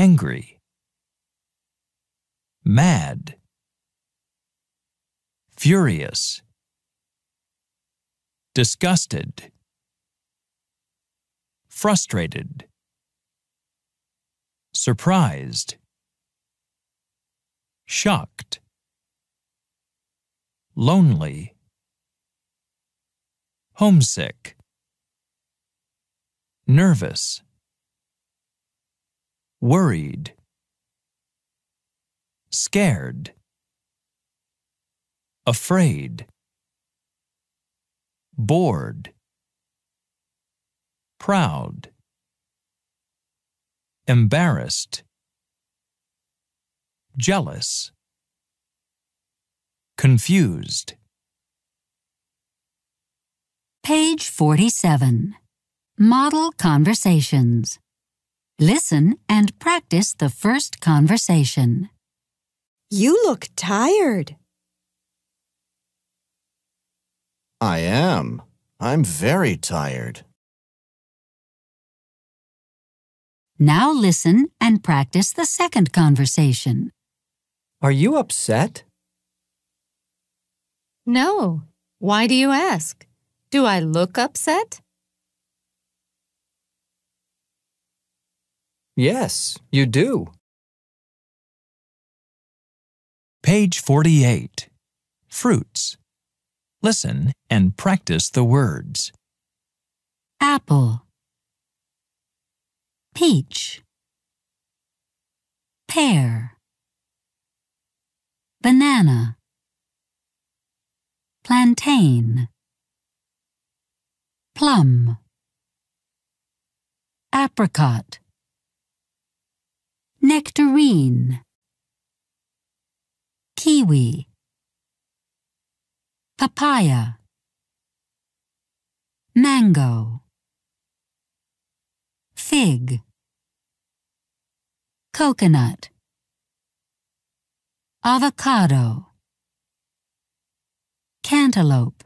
angry, mad, furious, disgusted, frustrated, surprised, shocked, lonely, homesick, nervous, worried, scared, afraid, bored, proud, embarrassed, jealous, confused. Page 47. Model Conversations. Listen and practice the first conversation. You look tired. I am. I'm very tired. Now listen and practice the second conversation. Are you upset? No. Why do you ask? Do I look upset? Yes, you do. Page 48 Fruits. Listen and practice the words Apple, Peach, Pear, Banana, Plantain, Plum, Apricot. Nectarine. Kiwi. Papaya. Mango. Fig. Coconut. Avocado. Cantaloupe.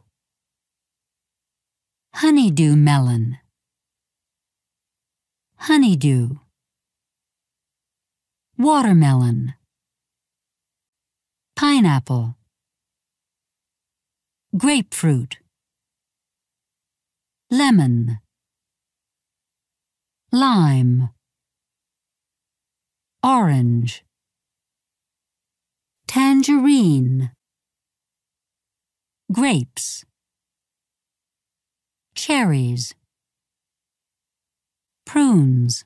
Honeydew melon. Honeydew watermelon, pineapple, grapefruit, lemon, lime, orange, tangerine, grapes, cherries, prunes.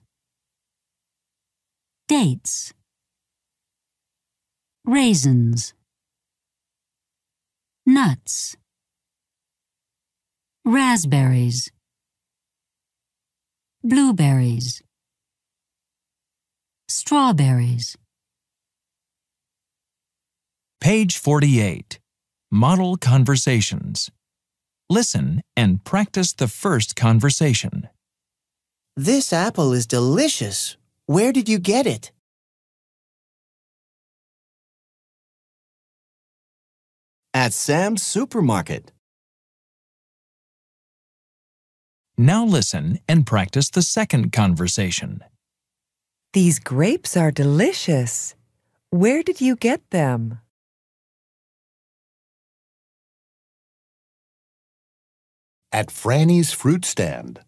Dates. Raisins. Nuts. Raspberries. Blueberries. Strawberries. Page 48. Model Conversations. Listen and practice the first conversation. This apple is delicious. Where did you get it? At Sam's supermarket. Now listen and practice the second conversation. These grapes are delicious. Where did you get them? At Franny's fruit stand.